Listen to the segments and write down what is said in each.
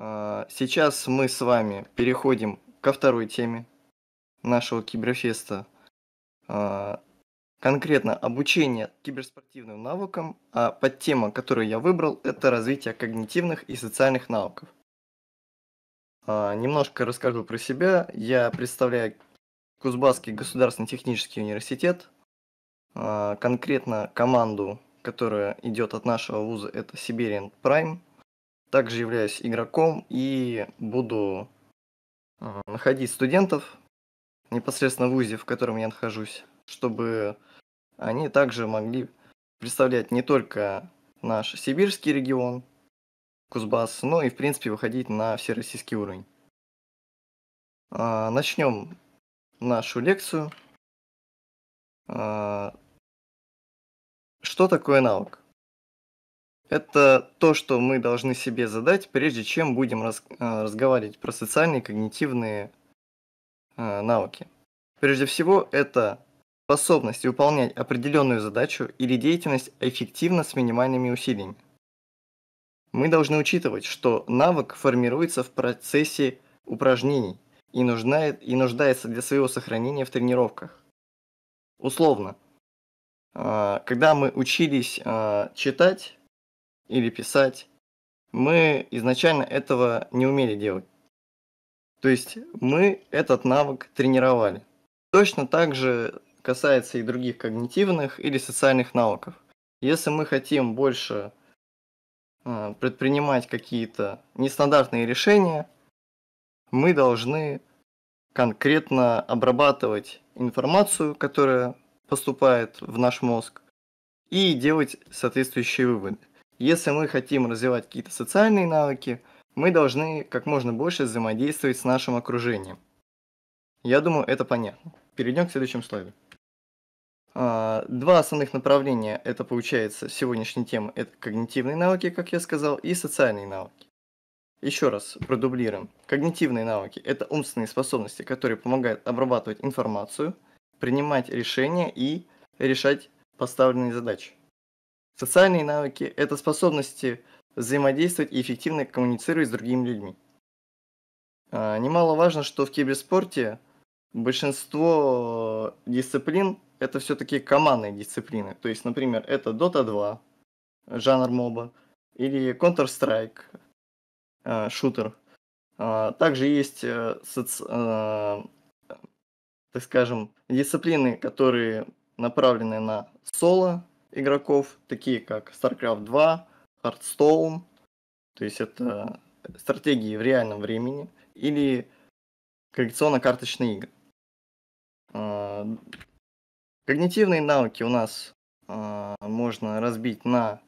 А, сейчас мы с вами переходим ко второй теме нашего киберфеста. А, конкретно обучение киберспортивным навыкам, а подтема, которую я выбрал, это развитие когнитивных и социальных навыков. А, немножко расскажу про себя. Я представляю Кузбасский государственный технический университет, конкретно команду, которая идет от нашего вуза, это Siberian Prime – также являюсь игроком и буду а, находить студентов непосредственно в УЗИ, в котором я нахожусь, чтобы они также могли представлять не только наш сибирский регион, Кузбасс, но и, в принципе, выходить на всероссийский уровень. А, начнем нашу лекцию. А, что такое навык? Это то, что мы должны себе задать, прежде чем будем раз, э, разговаривать про социальные когнитивные э, навыки. Прежде всего, это способность выполнять определенную задачу или деятельность эффективно с минимальными усилиями. Мы должны учитывать, что навык формируется в процессе упражнений и, нуждает, и нуждается для своего сохранения в тренировках. Условно, э, когда мы учились э, читать, или писать. Мы изначально этого не умели делать. То есть мы этот навык тренировали. Точно так же касается и других когнитивных или социальных навыков. Если мы хотим больше а, предпринимать какие-то нестандартные решения, мы должны конкретно обрабатывать информацию, которая поступает в наш мозг, и делать соответствующие выводы. Если мы хотим развивать какие-то социальные навыки, мы должны как можно больше взаимодействовать с нашим окружением. Я думаю, это понятно. Перейдем к следующему слайду. А, два основных направления, это получается сегодняшняя тема, это когнитивные навыки, как я сказал, и социальные навыки. Еще раз продублируем. Когнитивные навыки – это умственные способности, которые помогают обрабатывать информацию, принимать решения и решать поставленные задачи. Социальные навыки – это способности взаимодействовать и эффективно коммуницировать с другими людьми. А, немаловажно, что в киберспорте большинство дисциплин – это все-таки командные дисциплины. То есть, например, это Dota 2, жанр моба, или Counter-Strike, а, шутер. А, также есть, э, э, так скажем, дисциплины, которые направлены на соло, игроков, такие как StarCraft 2, Hearthstone, то есть это стратегии в реальном времени, или коллекционно карточные игры. А, когнитивные навыки у нас а, можно разбить на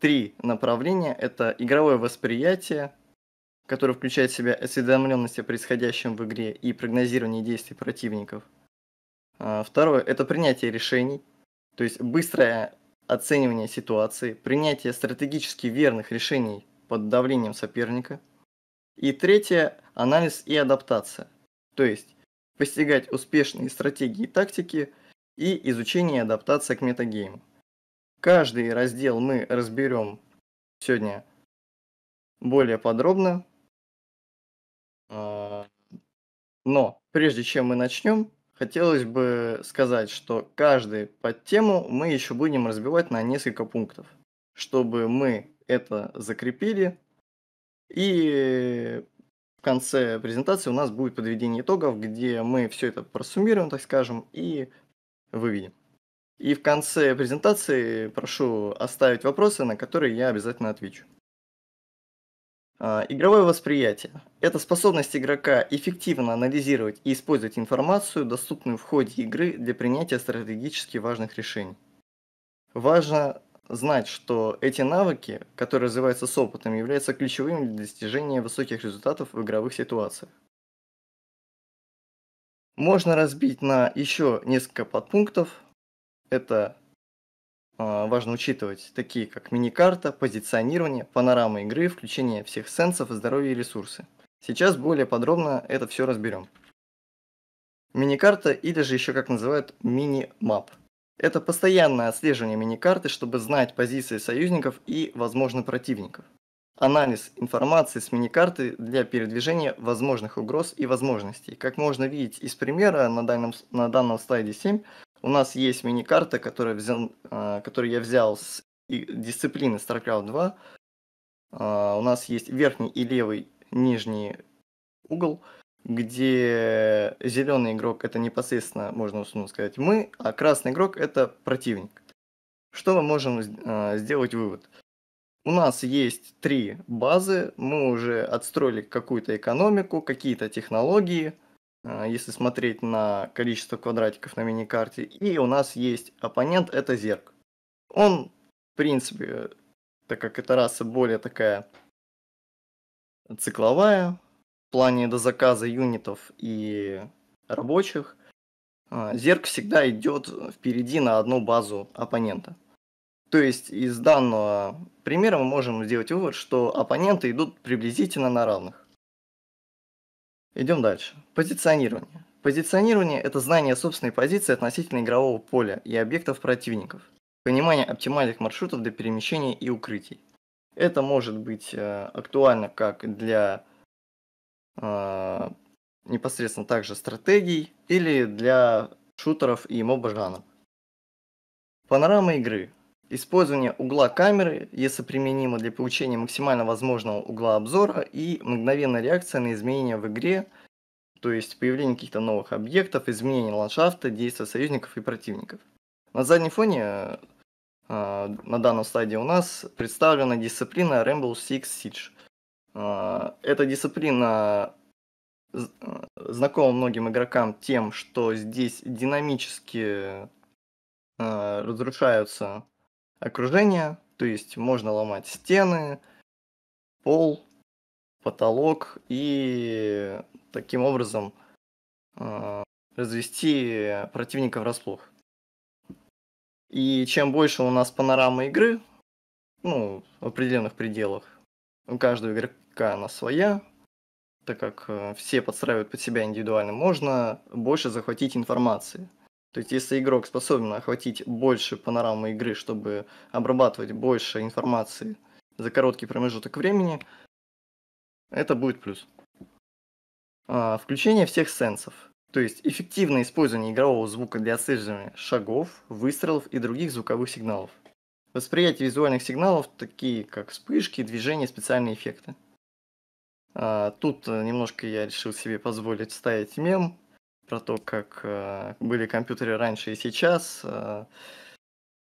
три направления. Это игровое восприятие, которое включает в себя осведомленность о происходящем в игре и прогнозирование действий противников. А, второе – это принятие решений, то есть быстрое оценивание ситуации, принятие стратегически верных решений под давлением соперника. И третье – анализ и адаптация, то есть постигать успешные стратегии и тактики и изучение и адаптация к метагейму. Каждый раздел мы разберем сегодня более подробно. А, но прежде чем мы начнем, хотелось бы сказать, что каждый под тему мы еще будем разбивать на несколько пунктов, чтобы мы это закрепили. И в конце презентации у нас будет подведение итогов, где мы все это просуммируем, так скажем, и выведем. И в конце презентации прошу оставить вопросы, на которые я обязательно отвечу. А, игровое восприятие – это способность игрока эффективно анализировать и использовать информацию, доступную в ходе игры для принятия стратегически важных решений. Важно знать, что эти навыки, которые развиваются с опытом, являются ключевыми для достижения высоких результатов в игровых ситуациях. Можно разбить на еще несколько подпунктов. Это Э, важно учитывать, такие как мини-карта, позиционирование, панорама игры, включение всех сенсов, здоровье и ресурсы. Сейчас более подробно это все разберем. Мини-карта или же еще как называют мини-мап. Это постоянное отслеживание мини-карты, чтобы знать позиции союзников и, возможно, противников. Анализ информации с мини-карты для передвижения возможных угроз и возможностей. Как можно видеть из примера на, дальнем, на данном слайде 7, у нас есть миникарта, которая взял, а, которую я взял с дисциплины StarCraft 2. А, у нас есть верхний и левый нижний угол, где зеленый игрок это непосредственно, можно условно сказать, мы, а красный игрок это противник. Что мы можем а, сделать вывод? У нас есть три базы, мы уже отстроили какую-то экономику, какие-то технологии – Э, если смотреть на количество квадратиков на миникарте. И у нас есть оппонент, это Зерк. Он, в принципе, так как эта раса более такая цикловая, в плане до заказа юнитов и рабочих, э, Зерк всегда идет впереди на одну базу оппонента. То есть из данного примера мы можем сделать вывод, что оппоненты идут приблизительно на равных. Идем дальше. Позиционирование. Позиционирование – это знание собственной позиции относительно игрового поля и объектов противников, понимание оптимальных маршрутов для перемещения и укрытий. Это может быть э, актуально как для э, непосредственно также стратегий или для шутеров и моба жанра. Панорама игры использование угла камеры, если применимо для получения максимально возможного угла обзора и мгновенная реакция на изменения в игре, то есть появление каких-то новых объектов, изменение ландшафта, действия союзников и противников. На заднем фоне э, на данном слайде у нас представлена дисциплина Rainbow Six Siege. Э, эта дисциплина э, знакома многим игрокам тем, что здесь динамически разрушаются окружение, то есть можно ломать стены, пол, потолок и таким образом э, развести противника врасплох. И чем больше у нас панорама игры, ну, в определенных пределах, у каждого игрока она своя, так как э, все подстраивают под себя индивидуально, можно больше захватить информации – то есть, если игрок способен охватить больше панорамы игры, чтобы обрабатывать больше информации за короткий промежуток времени, это будет плюс. А, включение всех сенсов. То есть эффективное использование игрового звука для отслеживания шагов, выстрелов и других звуковых сигналов. Восприятие визуальных сигналов, такие как вспышки, движения, специальные эффекты. А, тут немножко я решил себе позволить ставить мем, про то, как э, были компьютеры раньше и сейчас. Э,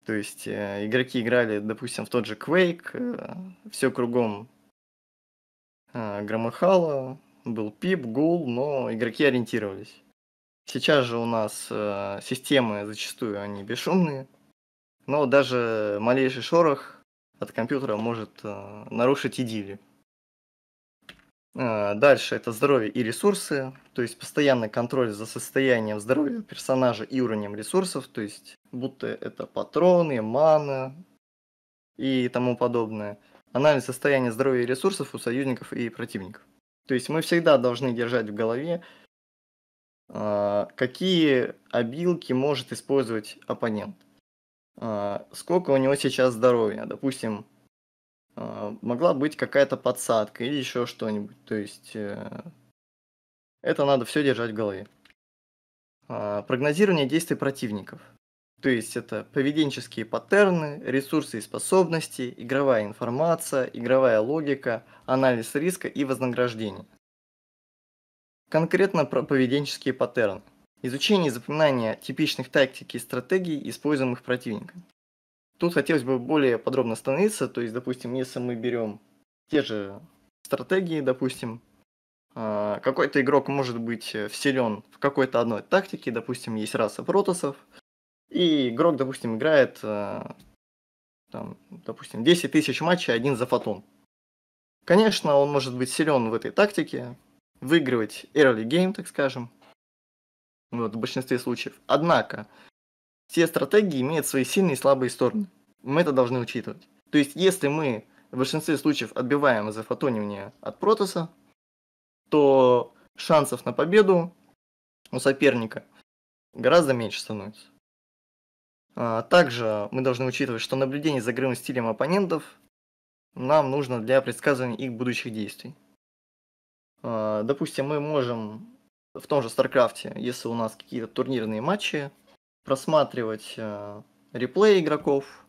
то есть э, игроки играли, допустим, в тот же Quake, э, все кругом э, громыхало, был пип, гул, но игроки ориентировались. Сейчас же у нас э, системы зачастую они бесшумные, но даже малейший шорох от компьютера может э, нарушить идиллию. А, дальше это здоровье и ресурсы, то есть постоянный контроль за состоянием здоровья персонажа и уровнем ресурсов, то есть будто это патроны, мана и тому подобное. Анализ состояния здоровья и ресурсов у союзников и противников. То есть мы всегда должны держать в голове, а, какие обилки может использовать оппонент. А, сколько у него сейчас здоровья. Допустим, а, могла быть какая-то подсадка или еще что-нибудь. То есть э, это надо все держать в голове. А, прогнозирование действий противников. То есть это поведенческие паттерны, ресурсы и способности, игровая информация, игровая логика, анализ риска и вознаграждение. Конкретно про поведенческие паттерны. Изучение и запоминание типичных тактик и стратегий, используемых противником. Тут хотелось бы более подробно остановиться, то есть, допустим, если мы берем те же стратегии, допустим, а, какой-то игрок может быть э, вселен в какой-то одной тактике, допустим, есть раса протосов, и игрок, допустим, играет, а, там, допустим, 10 тысяч матчей, один за фотон. Конечно, он может быть силен в этой тактике, выигрывать early game, так скажем, вот, в большинстве случаев. Однако, все стратегии имеют свои сильные и слабые стороны. Мы это должны учитывать. То есть, если мы в большинстве случаев отбиваем зафотонивание от протоса, то шансов на победу у соперника гораздо меньше становится. А, также мы должны учитывать, что наблюдение за игровым стилем оппонентов нам нужно для предсказывания их будущих действий. А, допустим, мы можем в том же StarCraft, если у нас какие-то турнирные матчи, просматривать э, реплей игроков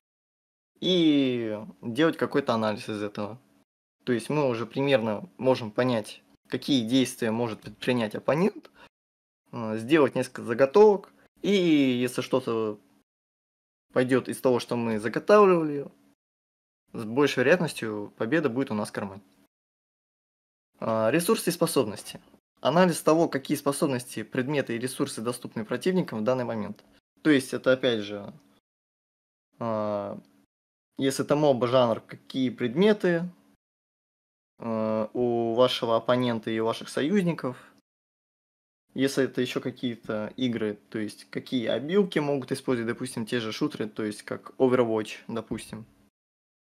и делать какой-то анализ из этого. То есть мы уже примерно можем понять, какие действия может предпринять оппонент, э, сделать несколько заготовок, и если что-то пойдет из того, что мы заготавливали, с большей вероятностью победа будет у нас в кармане. А, ресурсы и способности. Анализ того, какие способности, предметы и ресурсы доступны противникам в данный момент. То есть это опять же, э, если это моба жанр, какие предметы э, у вашего оппонента и у ваших союзников. Если это еще какие-то игры, то есть какие обилки могут использовать, допустим, те же шутеры, то есть как Overwatch, допустим,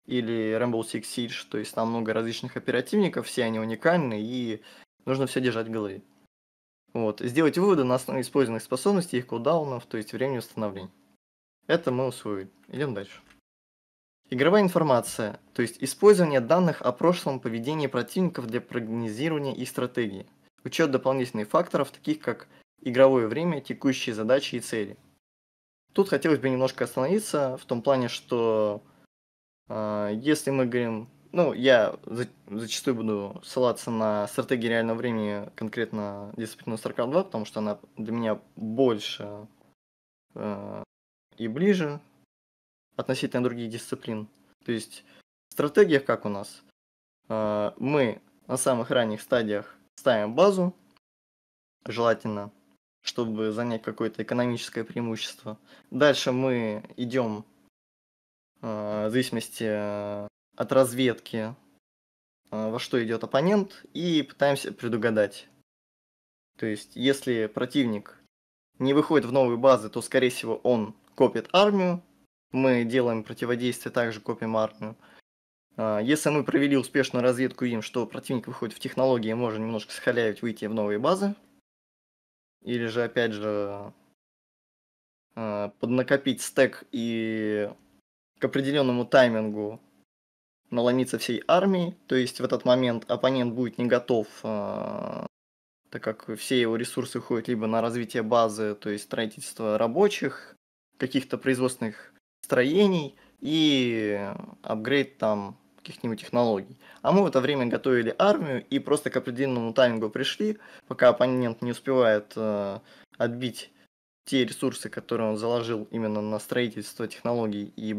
или Rainbow Six Siege, то есть там много различных оперативников, все они уникальны, и нужно все держать в голове. Вот. Сделать выводы на основе использованных способностей, их кулдаунов, то есть времени восстановления. Это мы усвоили. Идем дальше. Игровая информация, то есть использование данных о прошлом поведении противников для прогнозирования и стратегии. Учет дополнительных факторов, таких как игровое время, текущие задачи и цели. Тут хотелось бы немножко остановиться в том плане, что э, если мы говорим ну, я за, зачастую буду ссылаться на стратегии реального времени, конкретно дисциплину StarCraft 2, потому что она для меня больше э, и ближе относительно других дисциплин. То есть в стратегиях как у нас? Э, мы на самых ранних стадиях ставим базу, желательно, чтобы занять какое-то экономическое преимущество. Дальше мы идем э, в зависимости э, от разведки, а, во что идет оппонент, и пытаемся предугадать. То есть, если противник не выходит в новые базы, то, скорее всего, он копит армию. Мы делаем противодействие, также копим армию. А, если мы провели успешную разведку им, что противник выходит в технологии, можно немножко схалявить, выйти в новые базы. Или же, опять же, а, поднакопить стек и к определенному таймингу наломиться всей армией, то есть в этот момент оппонент будет не готов, э, так как все его ресурсы уходят либо на развитие базы, то есть строительство рабочих, каких-то производственных строений и апгрейд там каких-нибудь технологий. А мы в это время готовили армию и просто к определенному таймингу пришли, пока оппонент не успевает э, отбить те ресурсы, которые он заложил именно на строительство технологий и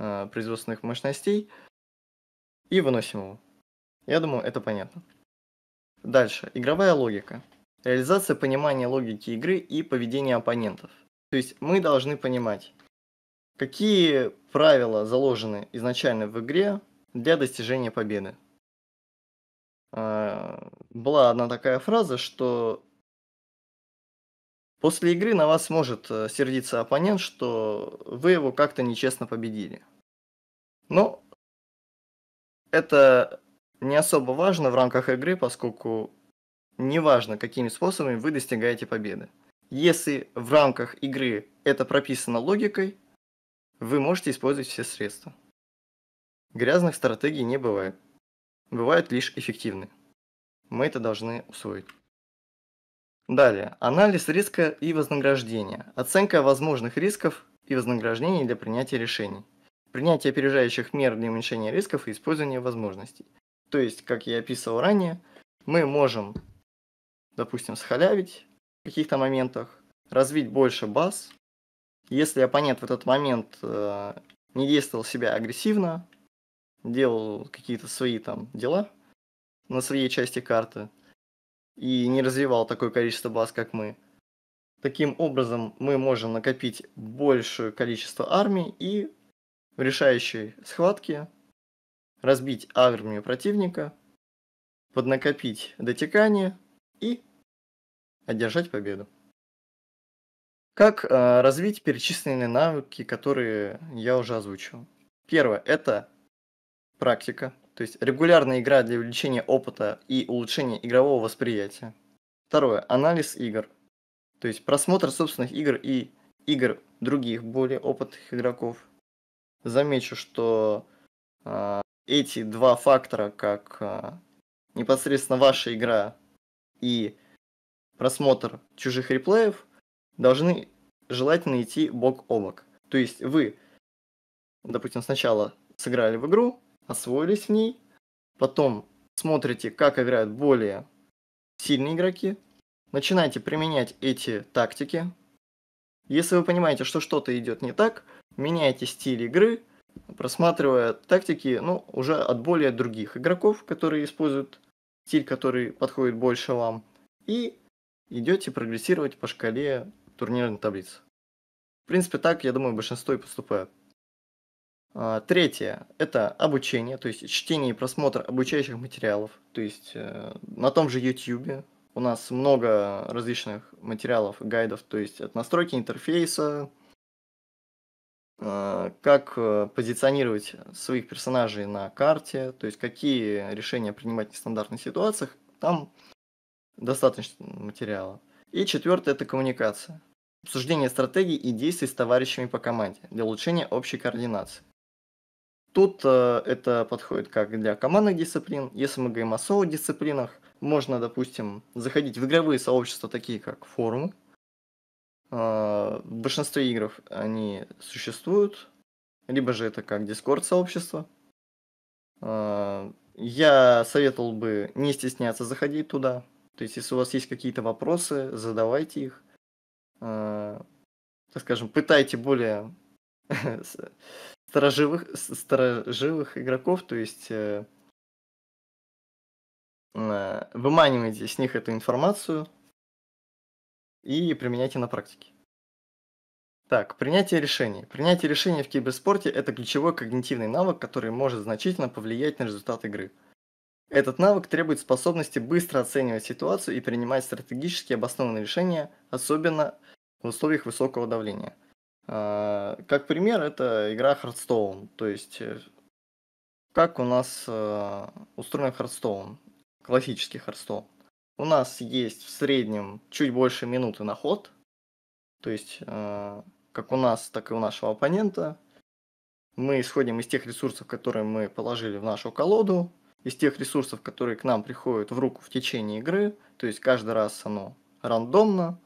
Э, производственных мощностей и выносим его. Я думаю, это понятно. Дальше. Игровая логика. Реализация понимания логики игры и поведения оппонентов. То есть мы должны понимать, какие правила заложены изначально в игре для достижения победы. Э, была одна такая фраза, что После игры на вас может э, сердиться оппонент, что вы его как-то нечестно победили. Но ну, это не особо важно в рамках игры, поскольку не важно, какими способами вы достигаете победы. Если в рамках игры это прописано логикой, вы можете использовать все средства. Грязных стратегий не бывает. Бывают лишь эффективные. Мы это должны усвоить. Далее. Анализ риска и вознаграждения. Оценка возможных рисков и вознаграждений для принятия решений. Принятие опережающих мер для уменьшения рисков и использования возможностей. То есть, как я описывал ранее, мы можем, допустим, схалявить в каких-то моментах, развить больше баз. Если оппонент в этот момент э, не действовал себя агрессивно, делал какие-то свои там дела на своей части карты, и не развивал такое количество баз, как мы. Таким образом, мы можем накопить большее количество армий и в решающей схватке разбить армию противника, поднакопить дотекание и одержать победу. Как э, развить перечисленные навыки, которые я уже озвучил? Первое – это практика, то есть регулярная игра для увеличения опыта и улучшения игрового восприятия. Второе. Анализ игр. То есть просмотр собственных игр и игр других более опытных игроков. Замечу, что э, эти два фактора, как э, непосредственно ваша игра и просмотр чужих реплеев, должны желательно идти бок о бок. То есть вы, допустим, сначала сыграли в игру, освоились в ней, потом смотрите, как играют более сильные игроки, начинайте применять эти тактики. Если вы понимаете, что что-то идет не так, меняйте стиль игры, просматривая тактики, ну, уже от более других игроков, которые используют стиль, который подходит больше вам, и идете прогрессировать по шкале турнирной таблицы. В принципе, так, я думаю, большинство и поступает. А, третье – это обучение, то есть чтение и просмотр обучающих материалов. То есть э, на том же YouTube у нас много различных материалов, гайдов, то есть от настройки интерфейса, э, как э, позиционировать своих персонажей на карте, то есть какие решения принимать в нестандартных ситуациях, там достаточно материала. И четвертое – это коммуникация. Обсуждение стратегий и действий с товарищами по команде для улучшения общей координации. Тут э, это подходит как для командных дисциплин. Если мы говорим о соло-дисциплинах, можно, допустим, заходить в игровые сообщества, такие как форумы. Э, в большинстве игр они существуют, либо же это как дискорд-сообщество. Э, я советовал бы не стесняться заходить туда. То есть, если у вас есть какие-то вопросы, задавайте их. Э, так скажем, пытайте более сторожевых, сторожевых игроков, то есть э, э, выманиваете с них эту информацию и применяйте на практике. Так, принятие решений. Принятие решений в киберспорте – это ключевой когнитивный навык, который может значительно повлиять на результат игры. Этот навык требует способности быстро оценивать ситуацию и принимать стратегически обоснованные решения, особенно в условиях высокого давления – а, как пример, это игра Hearthstone. То есть, э, как у нас э, устроен Hearthstone, классический Hearthstone. У нас есть в среднем чуть больше минуты на ход. То есть, э, как у нас, так и у нашего оппонента. Мы исходим из тех ресурсов, которые мы положили в нашу колоду, из тех ресурсов, которые к нам приходят в руку в течение игры. То есть, каждый раз оно рандомно,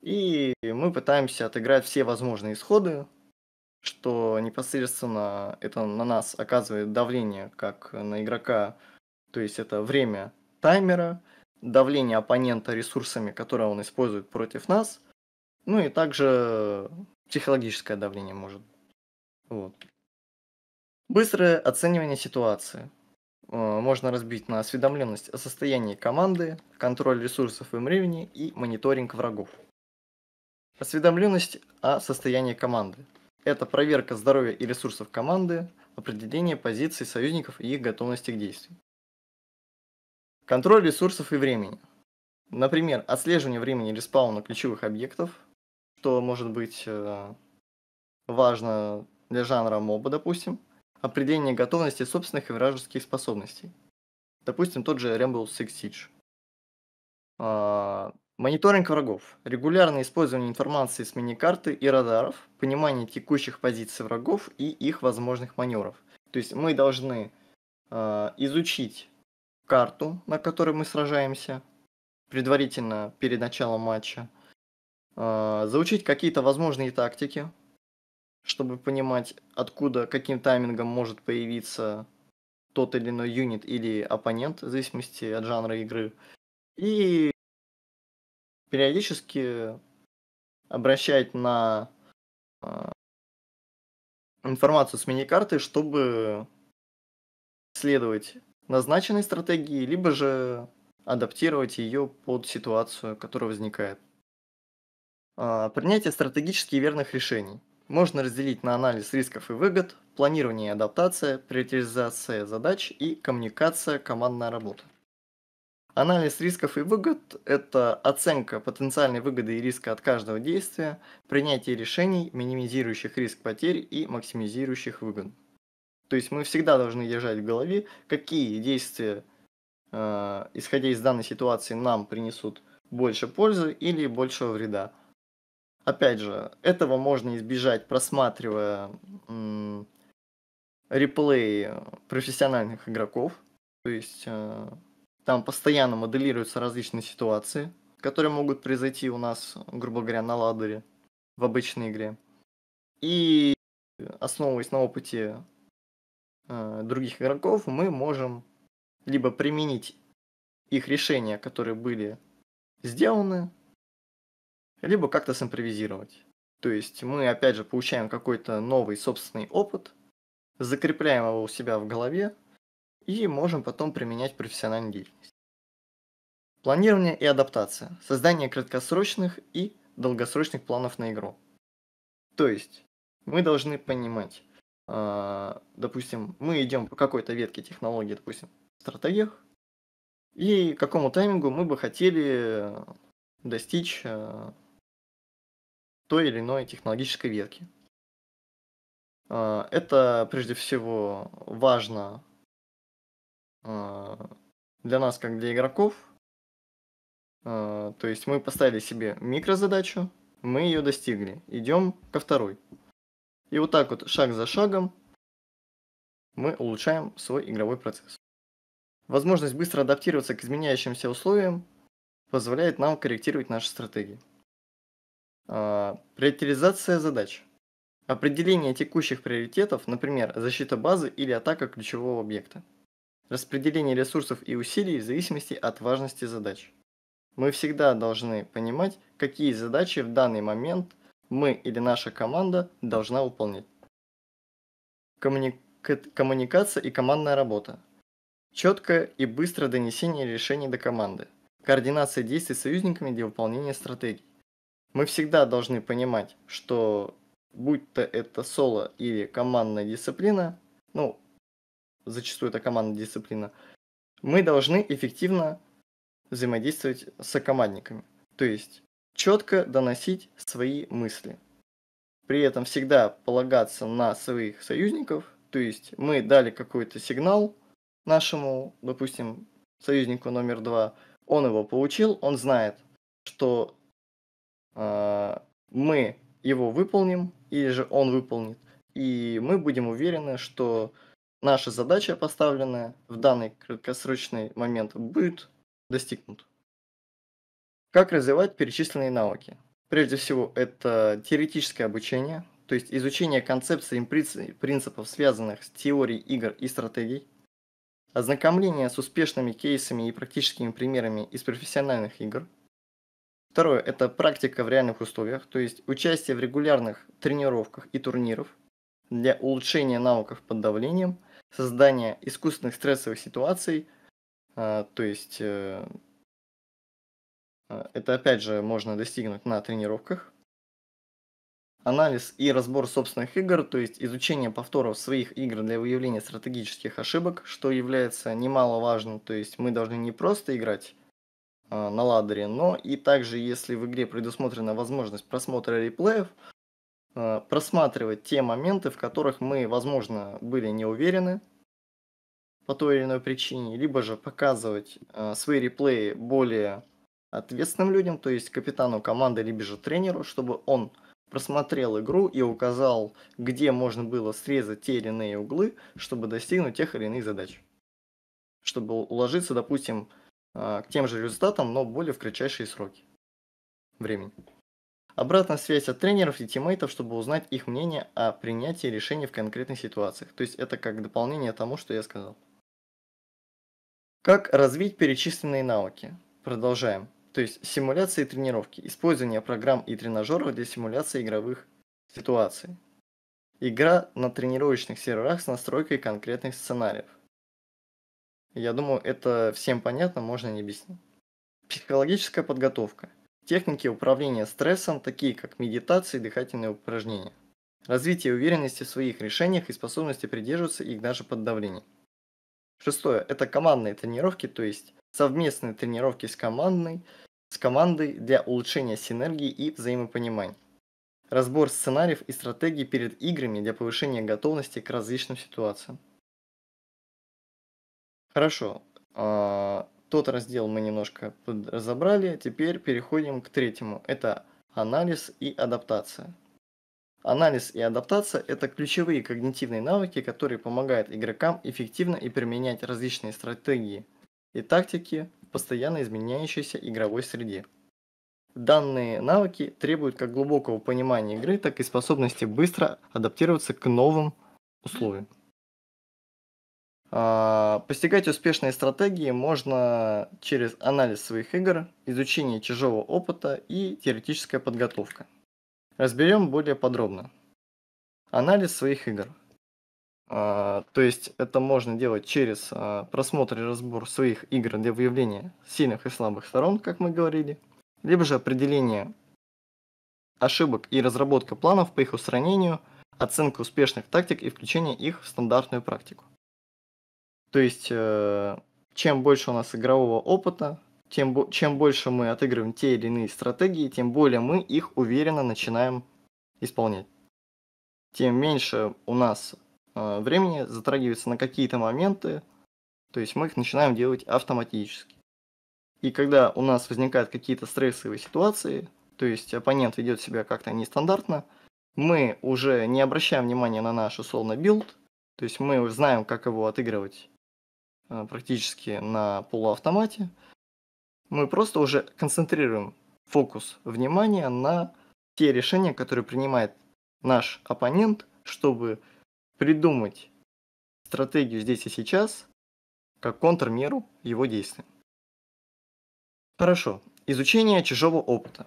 и мы пытаемся отыграть все возможные исходы, что непосредственно это на нас оказывает давление как на игрока, то есть это время таймера, давление оппонента ресурсами, которые он использует против нас, ну и также психологическое давление может. Вот. Быстрое оценивание ситуации. Э, можно разбить на осведомленность о состоянии команды, контроль ресурсов и времени и мониторинг врагов. Осведомленность о состоянии команды. Это проверка здоровья и ресурсов команды, определение позиций союзников и их готовности к действию. Контроль ресурсов и времени. Например, отслеживание времени респауна ключевых объектов, что может быть э, важно для жанра моба, допустим, определение готовности собственных и вражеских способностей. Допустим, тот же Rainbow Six Siege. А, Мониторинг врагов, регулярное использование информации с мини-карты и радаров, понимание текущих позиций врагов и их возможных маневров. То есть мы должны э, изучить карту, на которой мы сражаемся, предварительно перед началом матча, э, заучить какие-то возможные тактики, чтобы понимать, откуда, каким таймингом может появиться тот или иной юнит или оппонент, в зависимости от жанра игры. И периодически обращать на а, информацию с мини карты, чтобы следовать назначенной стратегии, либо же адаптировать ее под ситуацию, которая возникает. А, принятие стратегически верных решений можно разделить на анализ рисков и выгод, планирование и адаптация, приоритизация задач и коммуникация, командная работа. Анализ рисков и выгод – это оценка потенциальной выгоды и риска от каждого действия, принятие решений, минимизирующих риск потерь и максимизирующих выгод. То есть мы всегда должны держать в голове, какие действия, э, исходя из данной ситуации, нам принесут больше пользы или большего вреда. Опять же, этого можно избежать, просматривая м- реплеи профессиональных игроков. То есть э, там постоянно моделируются различные ситуации, которые могут произойти у нас, грубо говоря, на ладере в обычной игре. И основываясь на опыте э, других игроков, мы можем либо применить их решения, которые были сделаны, либо как-то симпровизировать. То есть мы, опять же, получаем какой-то новый собственный опыт, закрепляем его у себя в голове, и можем потом применять профессиональную деятельность. Планирование и адаптация. Создание краткосрочных и долгосрочных планов на игру. То есть мы должны понимать, а, допустим, мы идем по какой-то ветке технологии, допустим, стратегиях, и какому таймингу мы бы хотели достичь а, той или иной технологической ветки. А, это прежде всего важно а, для нас, как для игроков. А, то есть мы поставили себе микрозадачу, мы ее достигли. Идем ко второй. И вот так вот, шаг за шагом, мы улучшаем свой игровой процесс. Возможность быстро адаптироваться к изменяющимся условиям позволяет нам корректировать наши стратегии. А, приоритизация задач. Определение текущих приоритетов, например, защита базы или атака ключевого объекта. Распределение ресурсов и усилий в зависимости от важности задач. Мы всегда должны понимать, какие задачи в данный момент мы или наша команда должна выполнять. Коммуника коммуникация и командная работа. Четкое и быстрое донесение решений до команды. Координация действий с союзниками для выполнения стратегий. Мы всегда должны понимать, что будь то это соло или командная дисциплина, ну, зачастую это командная дисциплина, мы должны эффективно взаимодействовать с командниками, То есть четко доносить свои мысли. При этом всегда полагаться на своих союзников, то есть мы дали какой-то сигнал нашему, допустим, союзнику номер два, он его получил, он знает, что э, мы его выполним, или же он выполнит, и мы будем уверены, что наша задача, поставленная в данный краткосрочный момент, будет достигнута. Как развивать перечисленные навыки? Прежде всего, это теоретическое обучение, то есть изучение концепций и принципов, связанных с теорией игр и стратегий, ознакомление с успешными кейсами и практическими примерами из профессиональных игр. Второе – это практика в реальных условиях, то есть участие в регулярных тренировках и турнирах для улучшения навыков под давлением – создание искусственных стрессовых ситуаций, а, то есть э, а, это опять же можно достигнуть на тренировках. Анализ и разбор собственных игр, то есть изучение повторов своих игр для выявления стратегических ошибок, что является немаловажным, то есть мы должны не просто играть а, на ладере, но и также если в игре предусмотрена возможность просмотра реплеев, Э, просматривать те моменты, в которых мы, возможно, были не уверены по той или иной причине, либо же показывать э, свои реплеи более ответственным людям, то есть капитану команды, либо же тренеру, чтобы он просмотрел игру и указал, где можно было срезать те или иные углы, чтобы достигнуть тех или иных задач. Чтобы уложиться, допустим, э, к тем же результатам, но более в кратчайшие сроки времени обратная связь от тренеров и тиммейтов, чтобы узнать их мнение о принятии решений в конкретных ситуациях. То есть это как дополнение тому, что я сказал. Как развить перечисленные навыки? Продолжаем. То есть симуляции и тренировки. Использование программ и тренажеров для симуляции игровых ситуаций. Игра на тренировочных серверах с настройкой конкретных сценариев. Я думаю, это всем понятно, можно не объяснить. Психологическая подготовка – Техники управления стрессом, такие как медитация и дыхательные упражнения. Развитие уверенности в своих решениях и способности придерживаться их даже под давлением. Шестое – это командные тренировки, то есть совместные тренировки с командной, с командой для улучшения синергии и взаимопонимания. Разбор сценариев и стратегий перед играми для повышения готовности к различным ситуациям. Хорошо. А, тот раздел мы немножко разобрали, теперь переходим к третьему. Это анализ и адаптация. Анализ и адаптация – это ключевые когнитивные навыки, которые помогают игрокам эффективно и применять различные стратегии и тактики в постоянно изменяющейся игровой среде. Данные навыки требуют как глубокого понимания игры, так и способности быстро адаптироваться к новым условиям. А, постигать успешные стратегии можно через анализ своих игр, изучение чужого опыта и теоретическая подготовка. Разберем более подробно. Анализ своих игр. А, то есть это можно делать через а, просмотр и разбор своих игр для выявления сильных и слабых сторон, как мы говорили, либо же определение ошибок и разработка планов по их устранению, оценка успешных тактик и включение их в стандартную практику. То есть, э, чем больше у нас игрового опыта, тем, чем больше мы отыгрываем те или иные стратегии, тем более мы их уверенно начинаем исполнять. Тем меньше у нас э, времени затрагивается на какие-то моменты, то есть мы их начинаем делать автоматически. И когда у нас возникают какие-то стрессовые ситуации, то есть оппонент ведет себя как-то нестандартно, мы уже не обращаем внимания на наш условно билд, то есть мы знаем, как его отыгрывать Э, практически на полуавтомате, мы просто уже концентрируем фокус внимания на те решения, которые принимает наш оппонент, чтобы придумать стратегию здесь и сейчас как контрмеру его действиям. Хорошо. Изучение чужого опыта.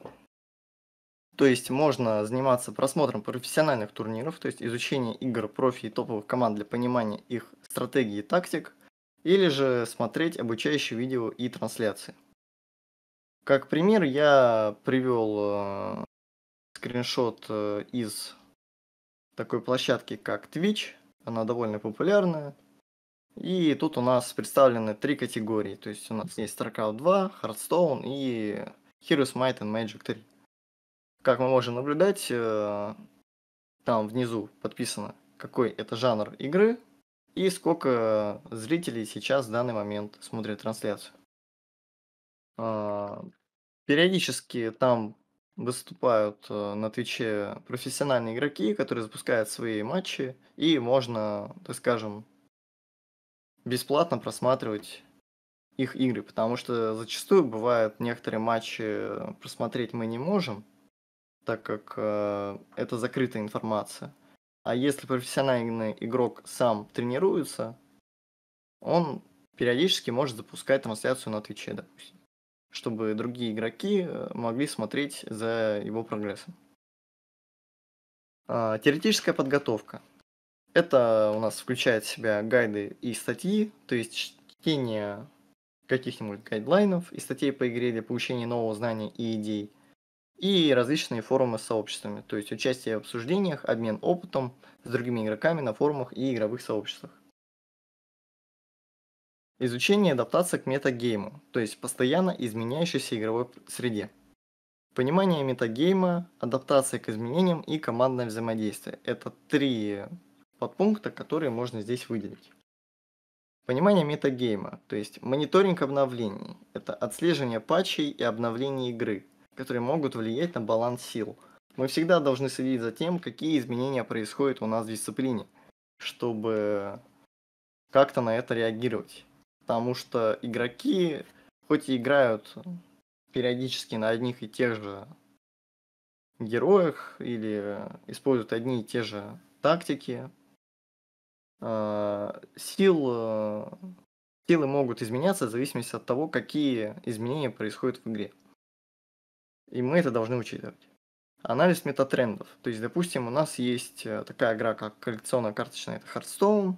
То есть можно заниматься просмотром профессиональных турниров, то есть изучение игр профи и топовых команд для понимания их стратегии и тактик – или же смотреть обучающие видео и трансляции. Как пример я привел э, скриншот э, из такой площадки, как Twitch. Она довольно популярная. И тут у нас представлены три категории. То есть у нас есть StarCraft 2, Hearthstone и Heroes Might and Magic 3. Как мы можем наблюдать, э, там внизу подписано, какой это жанр игры, и сколько зрителей сейчас в данный момент смотрят трансляцию. А, периодически там выступают э, на Твиче профессиональные игроки, которые запускают свои матчи, и можно, так скажем, бесплатно просматривать их игры, потому что зачастую бывают некоторые матчи просмотреть мы не можем, так как э, это закрытая информация. А если профессиональный игрок сам тренируется, он периодически может запускать трансляцию на Твиче, допустим, чтобы другие игроки э, могли смотреть за его прогрессом. А, теоретическая подготовка. Это у нас включает в себя гайды и статьи, то есть чтение каких-нибудь гайдлайнов и статей по игре для получения нового знания и идей – и различные форумы с сообществами, то есть участие в обсуждениях, обмен опытом с другими игроками на форумах и игровых сообществах. Изучение и адаптация к метагейму, то есть постоянно изменяющейся игровой среде. Понимание метагейма, адаптация к изменениям и командное взаимодействие – это три подпункта, которые можно здесь выделить. Понимание метагейма, то есть мониторинг обновлений – это отслеживание патчей и обновлений игры – которые могут влиять на баланс сил. Мы всегда должны следить за тем, какие изменения происходят у нас в дисциплине, чтобы как-то на это реагировать. Потому что игроки, хоть и играют периодически на одних и тех же героях или используют одни и те же тактики, э, сил, э, силы могут изменяться в зависимости от того, какие изменения происходят в игре. И мы это должны учитывать. Анализ метатрендов. То есть, допустим, у нас есть э, такая игра, как коллекционная карточная, это Hearthstone.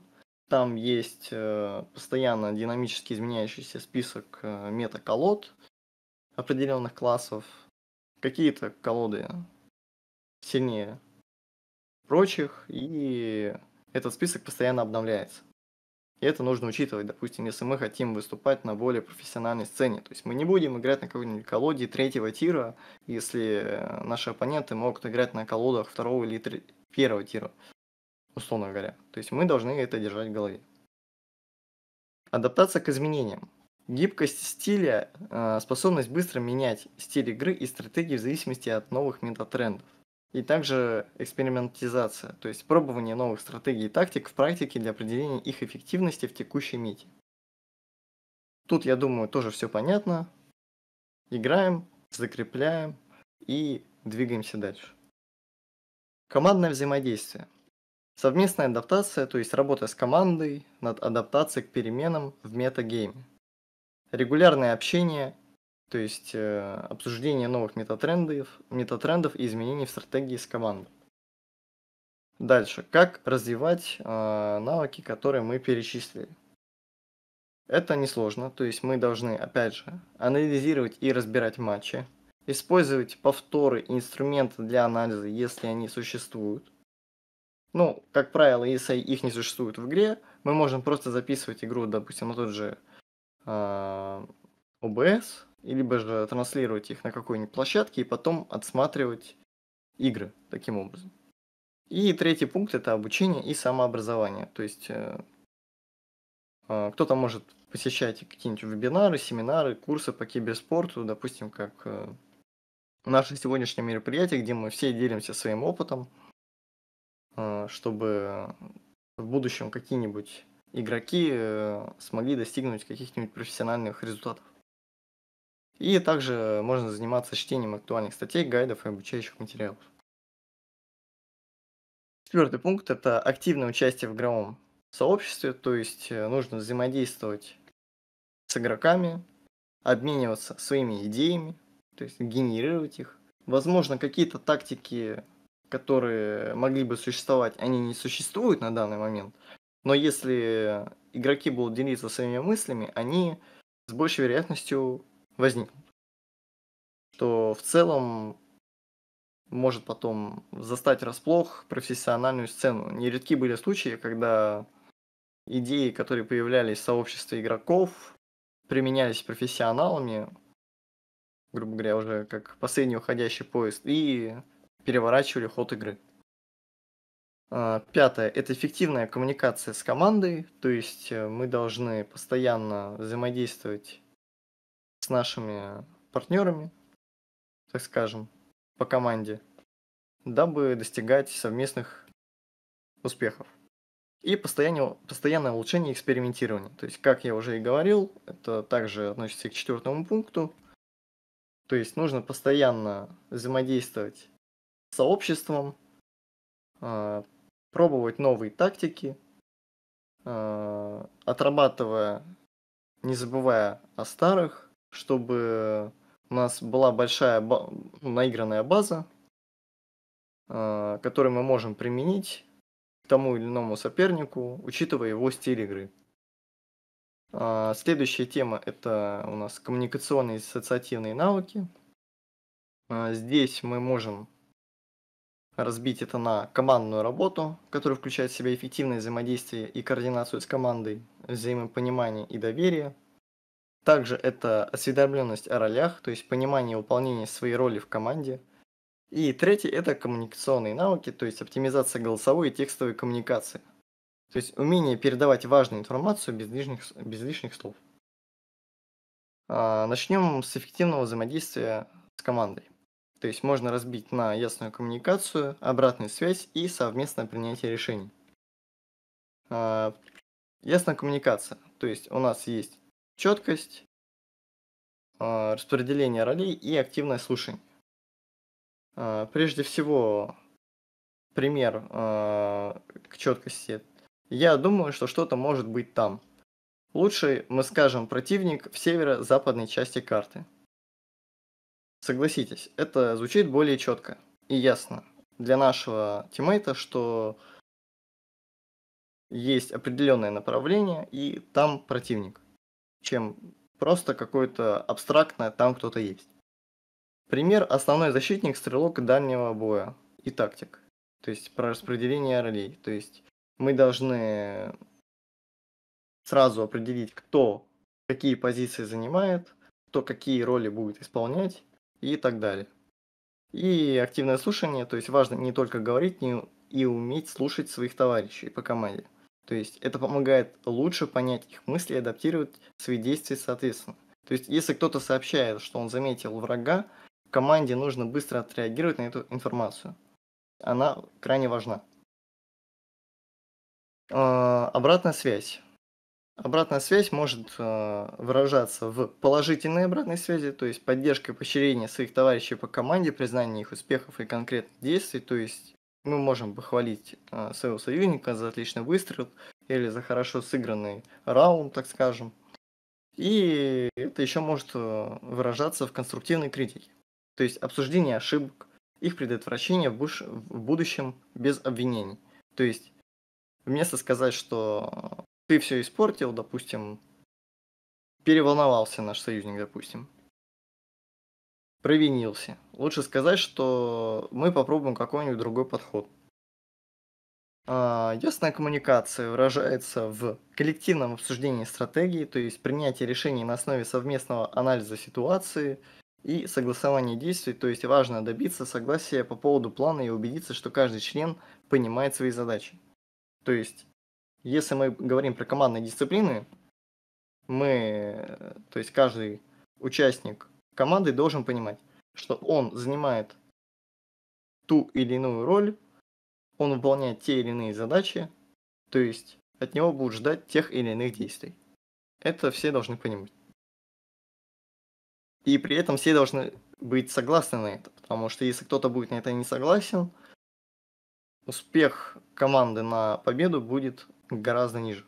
Там есть э, постоянно динамически изменяющийся список э, мета-колод определенных классов. Какие-то колоды сильнее прочих, и этот список постоянно обновляется. И это нужно учитывать, допустим, если мы хотим выступать на более профессиональной сцене. То есть мы не будем играть на какой-нибудь колоде третьего тира, если наши оппоненты могут играть на колодах второго или три... первого тира, условно говоря. То есть мы должны это держать в голове. Адаптация к изменениям. Гибкость стиля, э, способность быстро менять стиль игры и стратегии в зависимости от новых метатрендов и также экспериментизация, то есть пробование новых стратегий и тактик в практике для определения их эффективности в текущей мите. Тут, я думаю, тоже все понятно. Играем, закрепляем и двигаемся дальше. Командное взаимодействие. Совместная адаптация, то есть работа с командой над адаптацией к переменам в метагейме. Регулярное общение то есть э, обсуждение новых метатрендов, метатрендов и изменений в стратегии с командой. Дальше, как развивать э, навыки, которые мы перечислили. Это несложно, то есть мы должны, опять же, анализировать и разбирать матчи, использовать повторы и инструменты для анализа, если они существуют. Ну, как правило, если их не существует в игре, мы можем просто записывать игру, допустим, на тот же а, э, OBS, либо же транслировать их на какой-нибудь площадке и потом отсматривать игры таким образом. И третий пункт – это обучение и самообразование. То есть э, а, кто-то может посещать какие-нибудь вебинары, семинары, курсы по киберспорту, допустим, как э, наше сегодняшнее мероприятие, где мы все делимся своим опытом, э, чтобы в будущем какие-нибудь игроки смогли достигнуть каких-нибудь профессиональных результатов. И также можно заниматься чтением актуальных статей, гайдов и обучающих материалов. Четвертый пункт – это активное участие в игровом сообществе, то есть э, нужно взаимодействовать с игроками, обмениваться своими идеями, то есть генерировать их. Возможно, какие-то тактики, которые могли бы существовать, они не существуют на данный момент, но если игроки будут делиться своими мыслями, они с большей вероятностью возникнут. Что в целом может потом застать расплох профессиональную сцену. Нередки были случаи, когда идеи, которые появлялись в сообществе игроков, применялись профессионалами, грубо говоря, уже как последний уходящий поезд, и переворачивали ход игры. А, пятое – это эффективная коммуникация с командой, то есть э, мы должны постоянно взаимодействовать с нашими партнерами, так скажем, по команде, дабы достигать совместных успехов. И постоянное, постоянное улучшение экспериментирования. То есть, как я уже и говорил, это также относится и к четвертому пункту. То есть, нужно постоянно взаимодействовать с сообществом, а, пробовать новые тактики, а, отрабатывая, не забывая о старых, чтобы у нас была большая ба- ну, наигранная база, а, которую мы можем применить к тому или иному сопернику, учитывая его стиль игры. А, следующая тема это у нас коммуникационные и ассоциативные навыки. А, здесь мы можем разбить это на командную работу, которая включает в себя эффективное взаимодействие и координацию с командой, взаимопонимание и доверие – также это осведомленность о ролях, то есть понимание выполнения своей роли в команде. И третий – это коммуникационные навыки, то есть оптимизация голосовой и текстовой коммуникации. То есть умение передавать важную информацию без лишних, без лишних слов. А, Начнем с эффективного взаимодействия с командой. То есть можно разбить на ясную коммуникацию, обратную связь и совместное принятие решений. А, ясная коммуникация. То есть у нас есть четкость, а, распределение ролей и активное слушание. А, прежде всего, пример а, к четкости. Я думаю, что что-то может быть там. Лучше мы скажем, противник в северо-западной части карты. Согласитесь, это звучит более четко и ясно для нашего тиммейта, что есть определенное направление и там противник чем просто какое-то абстрактное «там кто-то есть». Пример – основной защитник, стрелок дальнего боя и тактик. То есть про распределение ролей. То есть мы должны сразу определить, кто какие позиции занимает, кто какие роли будет исполнять и так далее. И активное слушание, то есть важно не только говорить, но и уметь слушать своих товарищей по команде. То есть это помогает лучше понять их мысли и адаптировать свои действия соответственно. То есть если кто-то сообщает, что он заметил врага, команде нужно быстро отреагировать на эту информацию. Она крайне важна. А, обратная связь. Обратная связь может э, выражаться в положительной обратной связи, то есть поддержка и поощрение своих товарищей по команде, признание их успехов и конкретных действий, то есть мы можем похвалить а, своего союзника за отличный выстрел или за хорошо сыгранный раунд, так скажем. И это еще может э, выражаться в конструктивной критике, то есть обсуждение ошибок, их предотвращение в, буш... в будущем без обвинений. То есть вместо сказать, что э, ты все испортил, допустим, переволновался наш союзник, допустим, провинился. Лучше сказать, что мы попробуем какой-нибудь другой подход. А, ясная коммуникация выражается в коллективном обсуждении стратегии, то есть принятии решений на основе совместного анализа ситуации и согласования действий, то есть важно добиться согласия по поводу плана и убедиться, что каждый член понимает свои задачи. То есть, если мы говорим про командные дисциплины, мы, то есть каждый участник Команды должен понимать, что он занимает ту или иную роль, он выполняет те или иные задачи, то есть от него будут ждать тех или иных действий. Это все должны понимать. И при этом все должны быть согласны на это, потому что если кто-то будет на это не согласен, успех команды на победу будет гораздо ниже.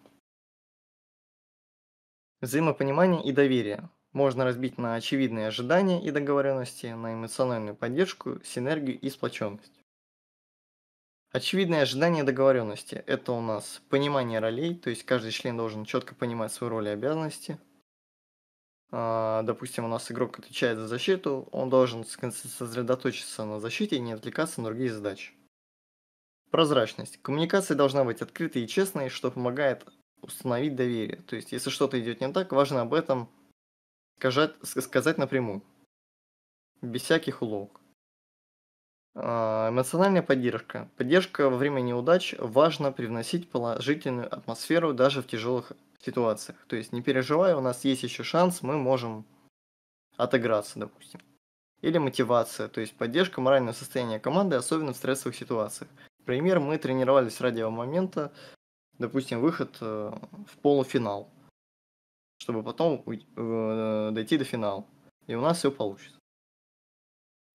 Взаимопонимание и доверие можно разбить на очевидные ожидания и договоренности, на эмоциональную поддержку, синергию и сплоченность. Очевидные ожидания и договоренности – это у нас понимание ролей, то есть каждый член должен четко понимать свою роль и обязанности. А, допустим, у нас игрок отвечает за защиту, он должен сосредоточиться на защите и не отвлекаться на другие задачи. Прозрачность. Коммуникация должна быть открытой и честной, что помогает установить доверие. То есть, если что-то идет не так, важно об этом сказать, сказать напрямую, без всяких уловок. А, эмоциональная поддержка. Поддержка во время неудач важно привносить положительную атмосферу даже в тяжелых ситуациях. То есть не переживай, у нас есть еще шанс, мы можем отыграться, допустим. Или мотивация, то есть поддержка морального состояния команды, особенно в стрессовых ситуациях. Пример, мы тренировались ради момента, допустим, выход э, в полуфинал чтобы потом э, дойти до финала. И у нас все получится.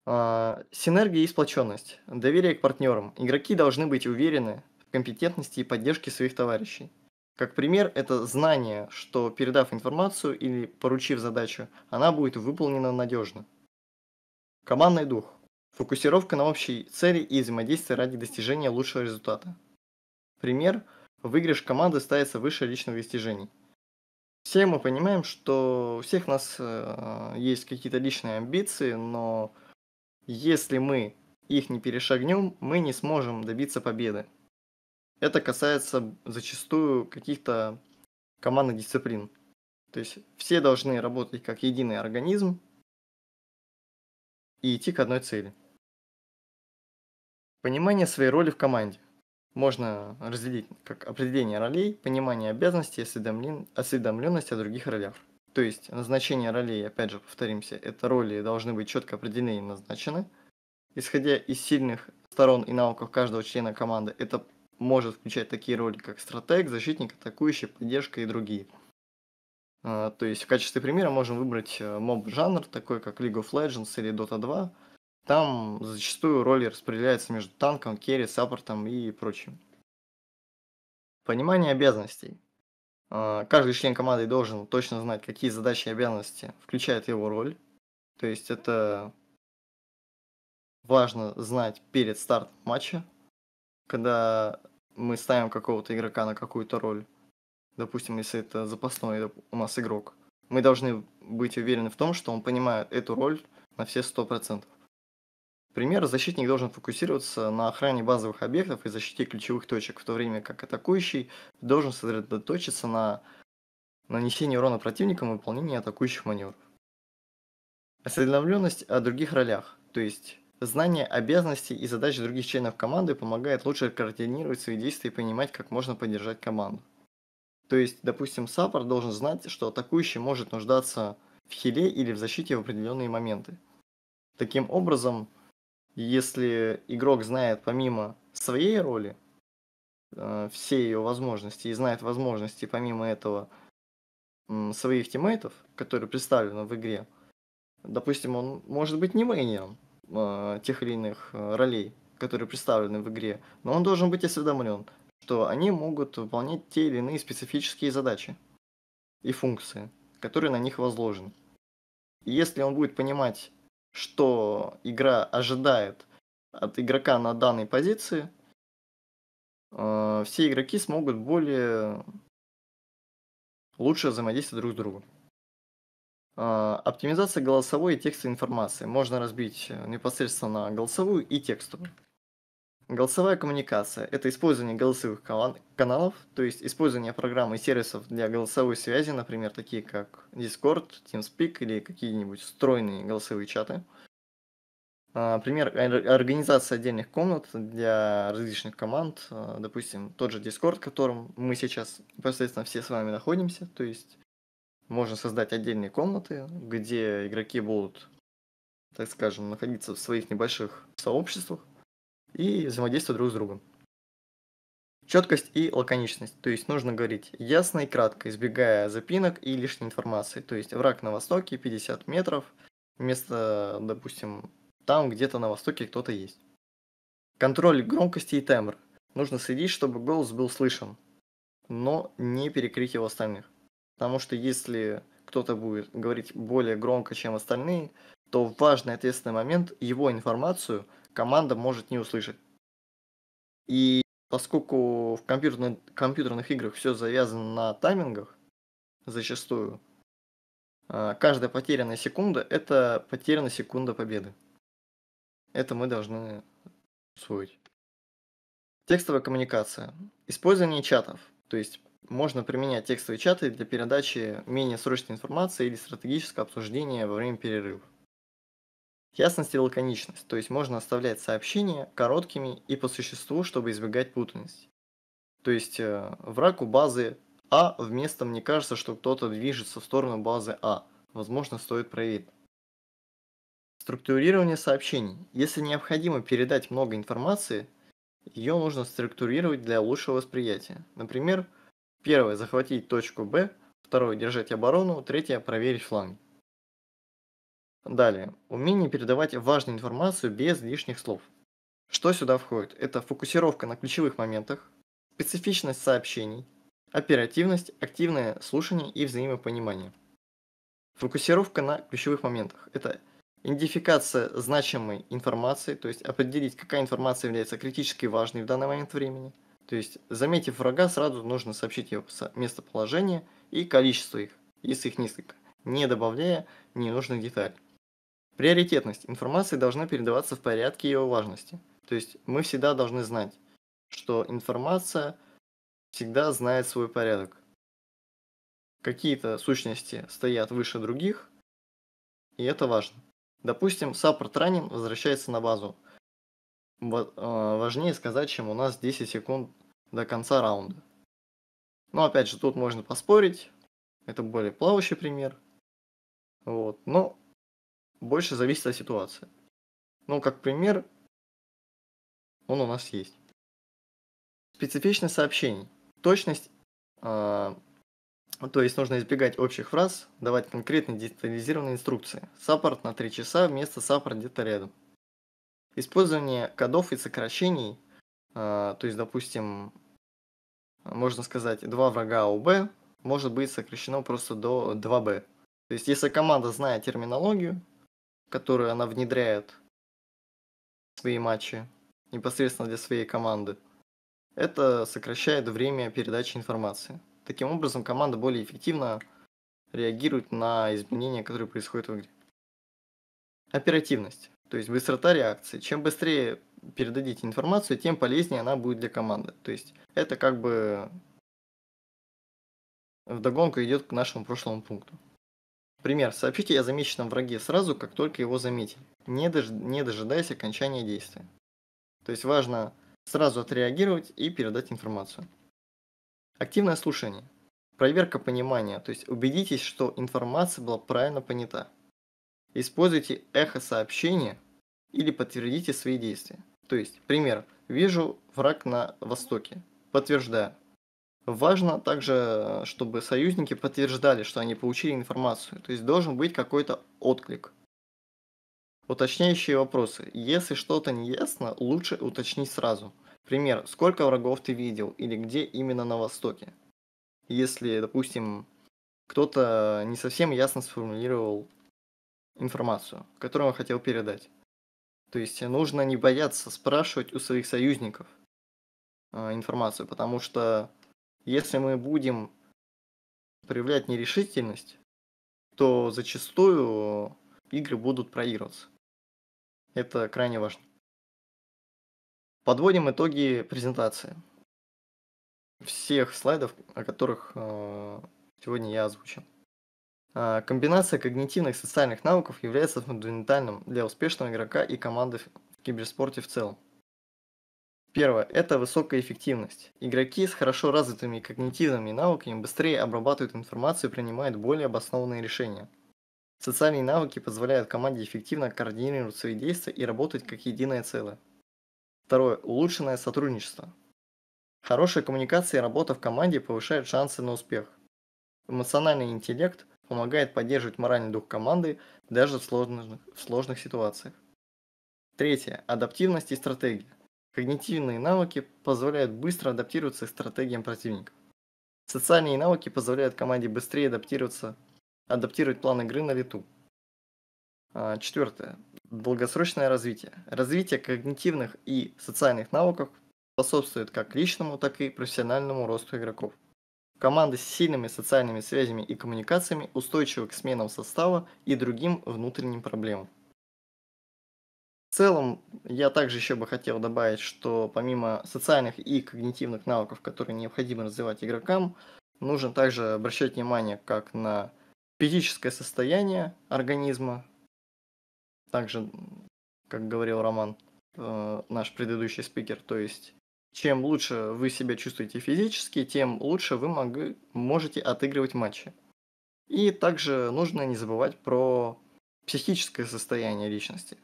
А, синергия и сплоченность. Доверие к партнерам. Игроки должны быть уверены в компетентности и поддержке своих товарищей. Как пример, это знание, что передав информацию или поручив задачу, она будет выполнена надежно. Командный дух. Фокусировка на общей цели и взаимодействие ради достижения лучшего результата. Пример. Выигрыш команды ставится выше личных достижений. Все мы понимаем, что у всех нас э, есть какие-то личные амбиции, но если мы их не перешагнем, мы не сможем добиться победы. Это касается зачастую каких-то командных дисциплин. То есть все должны работать как единый организм и идти к одной цели. Понимание своей роли в команде можно разделить как определение ролей, понимание обязанностей, осведомлен... осведомленность о других ролях. То есть назначение ролей, опять же повторимся, это роли должны быть четко определены и назначены. Исходя из сильных сторон и навыков каждого члена команды, это может включать такие роли, как стратег, защитник, атакующий, поддержка и другие. А, то есть в качестве примера можем выбрать э, моб-жанр, такой как League of Legends или Dota 2, там зачастую роли распределяются между танком, керри, саппортом и прочим. Понимание обязанностей. А, каждый член команды должен точно знать, какие задачи и обязанности включает его роль. То есть это важно знать перед стартом матча, когда мы ставим какого-то игрока на какую-то роль. Допустим, если это запасной у нас игрок. Мы должны быть уверены в том, что он понимает эту роль на все сто процентов. Пример, защитник должен фокусироваться на охране базовых объектов и защите ключевых точек, в то время как атакующий должен сосредоточиться на нанесении урона противникам и выполнении атакующих маневров. Осведомленность о других ролях, то есть знание обязанностей и задач других членов команды помогает лучше координировать свои действия и понимать, как можно поддержать команду. То есть, допустим, саппорт должен знать, что атакующий может нуждаться в хиле или в защите в определенные моменты. Таким образом, если игрок знает помимо своей роли э, все ее возможности и знает возможности помимо этого э, своих тиммейтов, которые представлены в игре, допустим, он может быть не мейнером э, тех или иных э, ролей, которые представлены в игре, но он должен быть осведомлен, что они могут выполнять те или иные специфические задачи и функции, которые на них возложены. И если он будет понимать что игра ожидает от игрока на данной позиции, э, все игроки смогут более лучше взаимодействовать друг с другом. Э, оптимизация голосовой и текстовой информации. Можно разбить э, непосредственно на голосовую и текстовую. Голосовая коммуникация – это использование голосовых каналов, то есть использование программ и сервисов для голосовой связи, например, такие как Discord, TeamSpeak или какие-нибудь встроенные голосовые чаты. А, Пример – организация отдельных комнат для различных команд, а, допустим, тот же Discord, в котором мы сейчас непосредственно все с вами находимся, то есть можно создать отдельные комнаты, где игроки будут, так скажем, находиться в своих небольших сообществах, и взаимодействия друг с другом. Четкость и лаконичность, то есть нужно говорить ясно и кратко, избегая запинок и лишней информации. То есть враг на востоке 50 метров, вместо, допустим, там где-то на востоке кто-то есть. Контроль громкости и тембр. Нужно следить, чтобы голос был слышен, но не перекрыть его остальных. Потому что если кто-то будет говорить более громко, чем остальные, то в важный ответственный момент его информацию – команда может не услышать. И поскольку в компьютерных, компьютерных играх все завязано на таймингах, зачастую, а, каждая потерянная секунда – это потерянная секунда победы. Это мы должны усвоить. Текстовая коммуникация. Использование чатов. То есть можно применять текстовые чаты для передачи менее срочной информации или стратегического обсуждения во время перерыва. Ясность и лаконичность, то есть можно оставлять сообщения короткими и по существу, чтобы избегать путанности. То есть э, враг у базы А вместо «мне кажется, что кто-то движется в сторону базы А». Возможно, стоит проверить. Структурирование сообщений. Если необходимо передать много информации, ее нужно структурировать для лучшего восприятия. Например, первое – захватить точку Б, второе – держать оборону, третье – проверить фланги. Далее. Умение передавать важную информацию без лишних слов. Что сюда входит? Это фокусировка на ключевых моментах, специфичность сообщений, оперативность, активное слушание и взаимопонимание. Фокусировка на ключевых моментах. Это идентификация значимой информации, то есть определить, какая информация является критически важной в данный момент времени. То есть, заметив врага, сразу нужно сообщить его местоположение и количество их, если их несколько, не добавляя ненужных деталей. Приоритетность информации должна передаваться в порядке ее важности. То есть мы всегда должны знать, что информация всегда знает свой порядок. Какие-то сущности стоят выше других, и это важно. Допустим, саппорт ранен, возвращается на базу. Э, важнее сказать, чем у нас 10 секунд до конца раунда. Но опять же, тут можно поспорить. Это более плавающий пример. Вот. Но больше зависит от ситуации. Ну, как пример, он у нас есть. Специфичность сообщений. Точность, э, то есть нужно избегать общих фраз, давать конкретные детализированные инструкции. Саппорт на 3 часа вместо саппорт где-то рядом. Использование кодов и сокращений, э, то есть, допустим, можно сказать, два врага АОБ может быть сокращено просто до 2Б. То есть, если команда знает терминологию, которую она внедряет в свои матчи непосредственно для своей команды. Это сокращает время передачи информации. Таким образом, команда более эффективно реагирует на изменения, которые происходят в игре. Оперативность, то есть быстрота реакции. Чем быстрее передадите информацию, тем полезнее она будет для команды. То есть это как бы вдогонку идет к нашему прошлому пункту. Пример. Сообщите о замеченном враге сразу, как только его заметили, не, дож... не дожидаясь окончания действия. То есть важно сразу отреагировать и передать информацию. Активное слушание. Проверка понимания, то есть убедитесь, что информация была правильно понята. Используйте эхо сообщения или подтвердите свои действия. То есть, пример, вижу враг на востоке, подтверждаю. Важно также, э, чтобы союзники подтверждали, что они получили информацию, то есть должен быть какой-то отклик. Уточняющие вопросы. Если что-то не ясно, лучше уточнить сразу. Пример, сколько врагов ты видел или где именно на Востоке? Если, допустим, кто-то не совсем ясно сформулировал информацию, которую он хотел передать. То есть нужно не бояться спрашивать у своих союзников э, информацию, потому что если мы будем проявлять нерешительность, то зачастую игры будут проигрываться. Это крайне важно. Подводим итоги презентации. Всех слайдов, о которых э, сегодня я озвучил. Э, комбинация когнитивных и социальных навыков является фундаментальным для успешного игрока и команды в киберспорте в целом. Первое – это высокая эффективность. Игроки с хорошо развитыми когнитивными навыками быстрее обрабатывают информацию и принимают более обоснованные решения. Социальные навыки позволяют команде эффективно координировать свои действия и работать как единое целое. Второе – улучшенное сотрудничество. Хорошая коммуникация и работа в команде повышают шансы на успех. Эмоциональный интеллект помогает поддерживать моральный дух команды даже в сложных, в сложных ситуациях. Третье – адаптивность и стратегия. Когнитивные навыки позволяют быстро адаптироваться к стратегиям противника. Социальные навыки позволяют команде быстрее адаптироваться, адаптировать план игры на лету. А, Четвертое. Долгосрочное развитие. Развитие когнитивных и социальных навыков способствует как личному, так и профессиональному росту игроков. Команды с сильными социальными связями и коммуникациями устойчивы к сменам состава и другим внутренним проблемам. В целом, я также еще бы хотел добавить, что помимо социальных и когнитивных навыков, которые необходимо развивать игрокам, нужно также обращать внимание как на физическое состояние организма, также, как говорил Роман, э, наш предыдущий спикер, то есть чем лучше вы себя чувствуете физически, тем лучше вы мог- можете отыгрывать матчи. И также нужно не забывать про психическое состояние личности.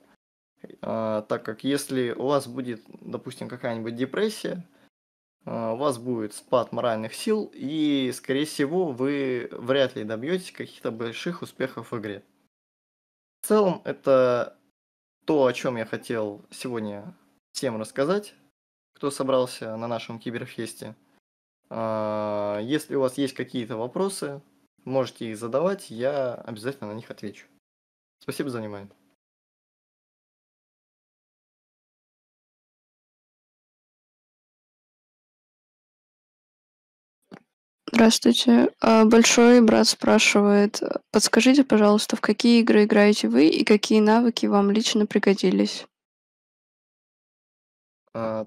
А, так как если у вас будет, допустим, какая-нибудь депрессия, а, у вас будет спад моральных сил, и, скорее всего, вы вряд ли добьетесь каких-то больших успехов в игре. В целом, это то, о чем я хотел сегодня всем рассказать, кто собрался на нашем киберфесте. А, если у вас есть какие-то вопросы, можете их задавать, я обязательно на них отвечу. Спасибо за внимание. Здравствуйте. А, большой брат спрашивает, подскажите, пожалуйста, в какие игры играете вы и какие навыки вам лично пригодились? А,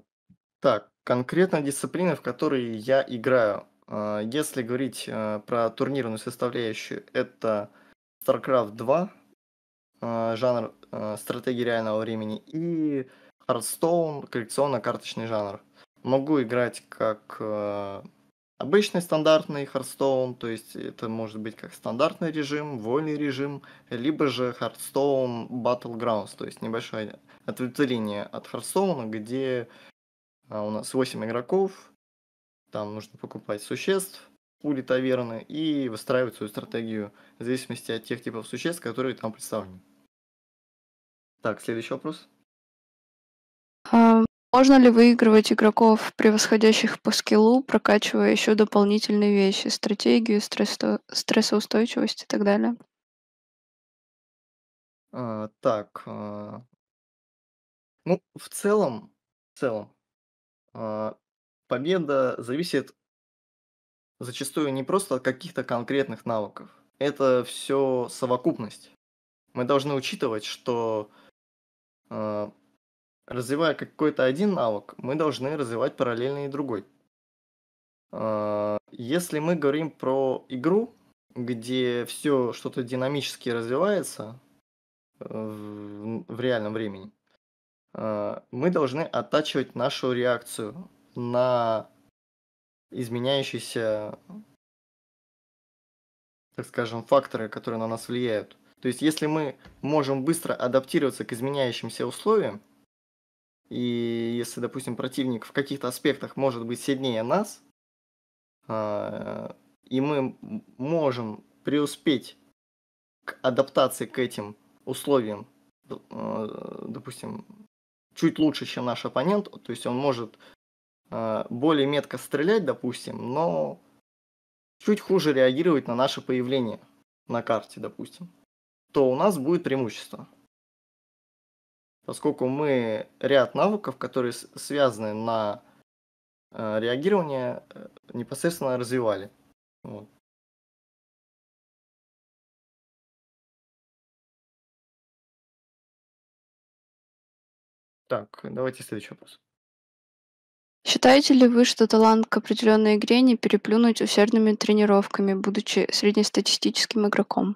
Так, конкретно дисциплины, в которые я играю. А, Если говорить а, про турнирную составляющую, это StarCraft 2, а, жанр а, стратегии реального времени, и Hearthstone, коллекционно-карточный жанр. Могу играть как а, Обычный стандартный Hearthstone, то есть это может быть как стандартный режим, вольный режим, либо же Hearthstone Battlegrounds, то есть небольшое ответвление от Hearthstone, где а, у нас 8 игроков, там нужно покупать существ, пули таверны и выстраивать свою стратегию в зависимости от тех типов существ, которые там представлены. Так, следующий вопрос. А, можно ли выигрывать игроков, превосходящих по скиллу, прокачивая еще дополнительные вещи, стратегию, стрессоустойчивость и так далее? А, так, а, ну, в целом, в целом, а, победа зависит зачастую не просто от каких-то конкретных навыков. Это все совокупность. Мы должны учитывать, что э, развивая какой-то один навык, мы должны развивать параллельно и другой. А, если мы говорим про игру, где все что-то динамически развивается э, в реальном времени, а, мы должны оттачивать нашу реакцию на изменяющиеся, так скажем, факторы, которые на нас влияют. То есть, если мы можем быстро адаптироваться к изменяющимся условиям, и если, допустим, противник в каких-то аспектах может быть сильнее нас, а, и мы можем преуспеть к адаптации к этим условиям, а, допустим, чуть лучше, чем наш оппонент, то есть он может а, более метко стрелять, допустим, но чуть хуже реагировать на наше появление на карте, допустим, то у нас будет преимущество поскольку мы ряд навыков, которые связаны на э, реагирование, э, непосредственно развивали. Вот. Так, давайте следующий вопрос. Считаете ли вы, что талант к определенной игре не переплюнуть усердными тренировками, будучи среднестатистическим игроком?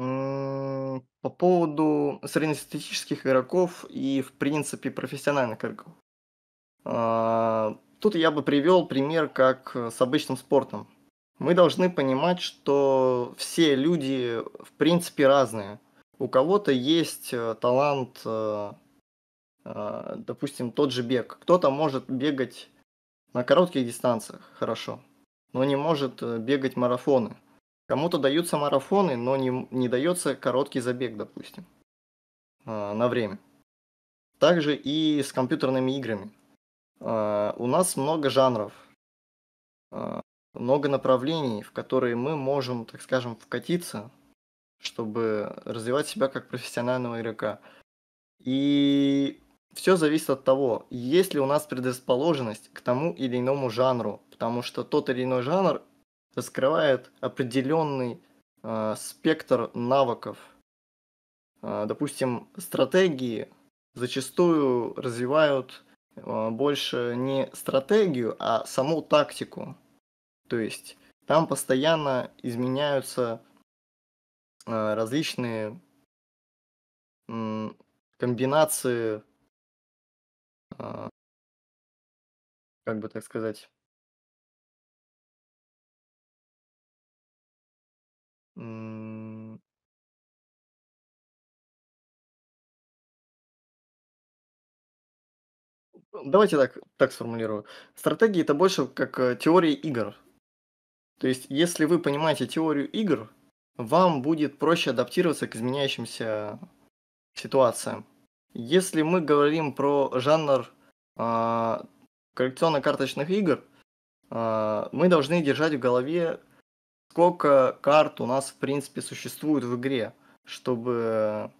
По поводу среднестатистических игроков и, в принципе, профессиональных игроков. А, тут я бы привел пример как с обычным спортом. Мы должны понимать, что все люди, в принципе, разные. У кого-то есть э, талант, э, э, допустим, тот же бег. Кто-то может бегать на коротких дистанциях хорошо, но не может бегать марафоны. Кому-то даются марафоны, но не, не дается короткий забег, допустим, а, на время. Также и с компьютерными играми. А, у нас много жанров, а, много направлений, в которые мы можем, так скажем, вкатиться, чтобы развивать себя как профессионального игрока. И все зависит от того, есть ли у нас предрасположенность к тому или иному жанру, потому что тот или иной жанр раскрывает определенный э, спектр навыков. Э, допустим, стратегии зачастую развивают э, больше не стратегию, а саму тактику. То есть там постоянно изменяются э, различные э, комбинации, э, как бы так сказать, Ну, давайте так так сформулирую. Стратегии- это больше как, э, теория игр. То есть, если вы понимаете теорию игр, вам будет проще адаптироваться к изменяющимся ситуациям. Если мы говорим про жанр, а, коллекционно-карточных игр, а, мы должны держать в голове сколько карт у нас, в принципе, существует в игре, чтобы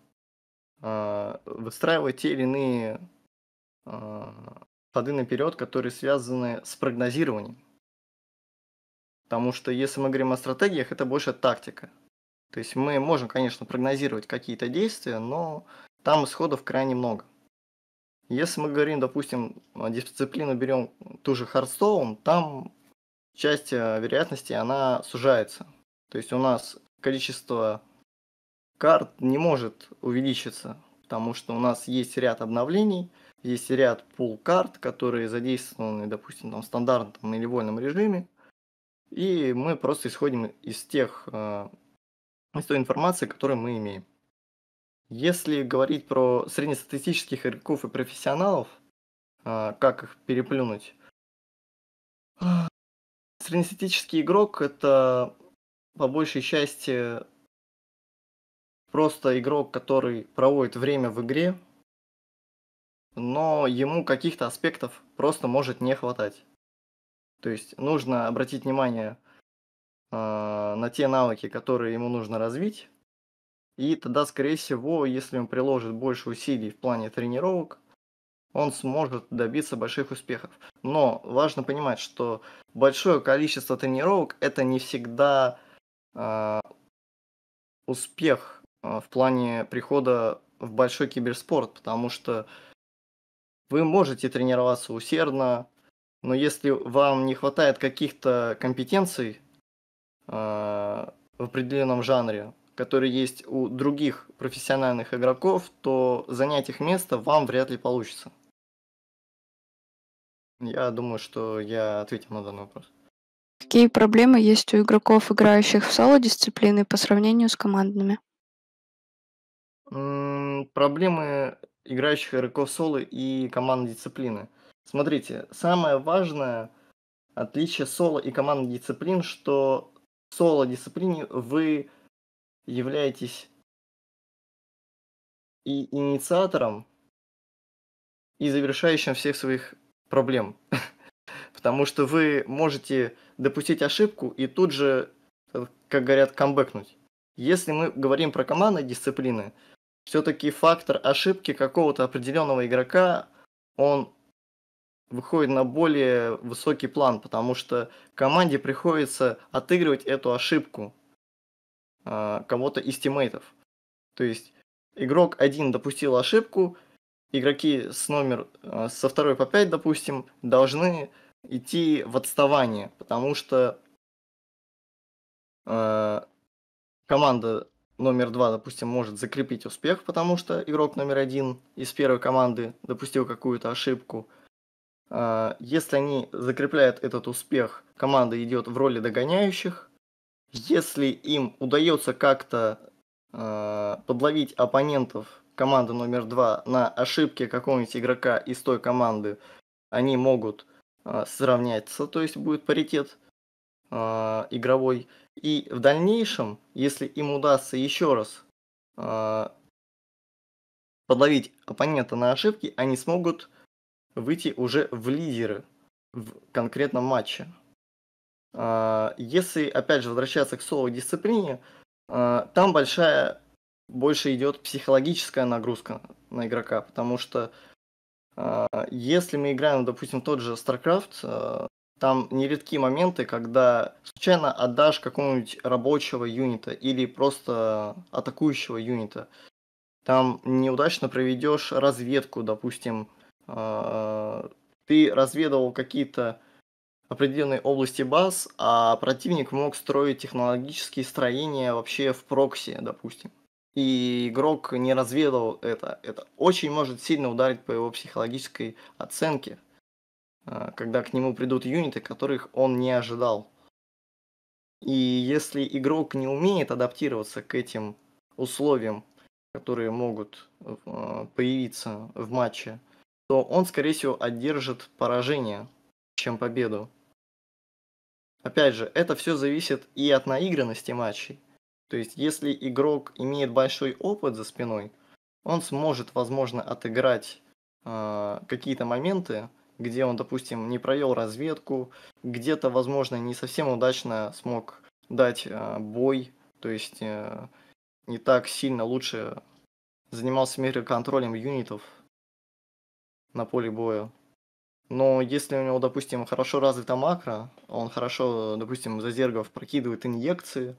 э, выстраивать те или иные э, ходы наперед, которые связаны с прогнозированием. Потому что если мы говорим о стратегиях, это больше тактика. То есть мы можем, конечно, прогнозировать какие-то действия, но там исходов крайне много. Если мы говорим, допустим, дисциплину берем ту же Хардстоун, там часть э, вероятности, она сужается. То есть у нас количество карт не может увеличиться, потому что у нас есть ряд обновлений, есть ряд пул карт, которые задействованы, допустим, там, в стандартном или вольном режиме, и мы просто исходим из тех, э, из той информации, которую мы имеем. Если говорить про среднестатистических игроков и профессионалов, э, как их переплюнуть, среднестатистический игрок это по большей части просто игрок, который проводит время в игре, но ему каких-то аспектов просто может не хватать. То есть нужно обратить внимание э, на те навыки, которые ему нужно развить, и тогда, скорее всего, если он приложит больше усилий в плане тренировок, он сможет добиться больших успехов. Но важно понимать, что большое количество тренировок это не всегда э, успех э, в плане прихода в большой киберспорт, потому что вы можете тренироваться усердно, но если вам не хватает каких-то компетенций э, в определенном жанре, которые есть у других профессиональных игроков, то занять их место вам вряд ли получится. Я думаю, что я ответил на данный вопрос. Какие проблемы есть у игроков, играющих в соло-дисциплины по сравнению с командными? М -м, проблемы играющих игроков соло и командной дисциплины. Смотрите, самое важное отличие соло и командной дисциплин, что в соло-дисциплине вы являетесь и инициатором, и завершающим всех своих проблем. Потому что вы можете допустить ошибку и тут же, э, как говорят, камбэкнуть. Если мы говорим про командные дисциплины, все-таки фактор ошибки какого-то определенного игрока, он выходит на более высокий план, потому что команде приходится отыгрывать эту ошибку э, кого-то из тиммейтов. То есть игрок один допустил ошибку, игроки с номер э, со второй по 5, допустим, должны идти в отставание, потому что э, команда номер два, допустим, может закрепить успех, потому что игрок номер один из первой команды допустил какую-то ошибку. Э, если они закрепляют этот успех, команда идет в роли догоняющих. Если им удается как-то э, подловить оппонентов команда номер два на ошибке какого-нибудь игрока из той команды, они могут э, сравняться, то есть будет паритет э, игровой. И в дальнейшем, если им удастся еще раз э, подловить оппонента на ошибки, они смогут выйти уже в лидеры в конкретном матче. Если, опять же, возвращаться к соло-дисциплине, там большая больше идет психологическая нагрузка на игрока, потому что э, если мы играем, допустим, тот же StarCraft, э, там нередки моменты, когда случайно отдашь какого-нибудь рабочего юнита или просто атакующего юнита. Там неудачно проведешь разведку, допустим, э, ты разведывал какие-то определенной области баз, а противник мог строить технологические строения вообще в прокси, допустим и игрок не разведал это, это очень может сильно ударить по его психологической оценке, а, когда к нему придут юниты, которых он не ожидал. И если игрок не умеет адаптироваться к этим условиям, которые могут э, а, появиться в матче, то он, скорее всего, одержит поражение, чем победу. Опять же, это все зависит и от наигранности матчей, то есть, если игрок имеет большой опыт за спиной, он сможет, возможно, отыграть э, какие-то моменты, где он, допустим, не провел разведку, где-то, возможно, не совсем удачно смог дать э, бой, то есть э, не так сильно лучше занимался микроконтролем юнитов на поле боя. Но если у него, допустим, хорошо развита макро, он хорошо, допустим, за зергов прокидывает инъекции,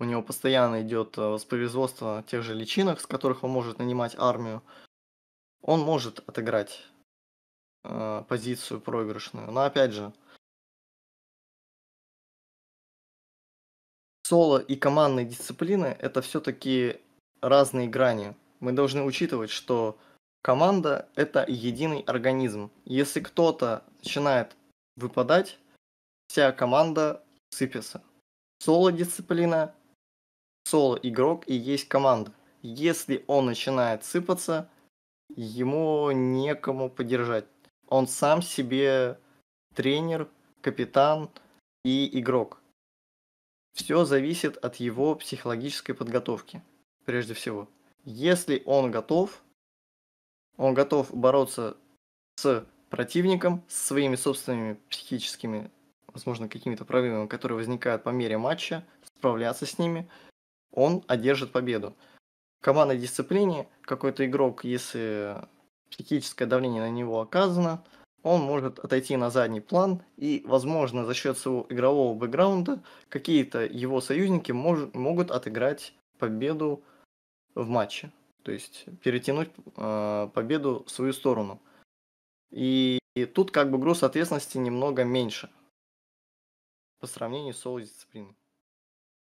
у него постоянно идет э, воспроизводство тех же личинок, с которых он может нанимать армию. Он может отыграть э, позицию проигрышную. Но опять же, соло и командные дисциплины это все-таки разные грани. Мы должны учитывать, что команда это единый организм. Если кто-то начинает выпадать, вся команда сыпется. Соло дисциплина соло-игрок и есть команда. Если он начинает сыпаться, ему некому поддержать. Он сам себе тренер, капитан и игрок. Все зависит от его психологической подготовки, прежде всего. Если он готов, он готов бороться с противником, с своими собственными психическими, возможно, какими-то проблемами, которые возникают по мере матча, справляться с ними, он одержит победу. В командной дисциплине какой-то игрок, если психическое давление на него оказано, он может отойти на задний план, и, возможно, за счет своего игрового бэкграунда какие-то его союзники мож- могут отыграть победу в матче. То есть перетянуть э, победу в свою сторону. И, и тут как бы груз ответственности немного меньше по сравнению с соло-дисциплиной.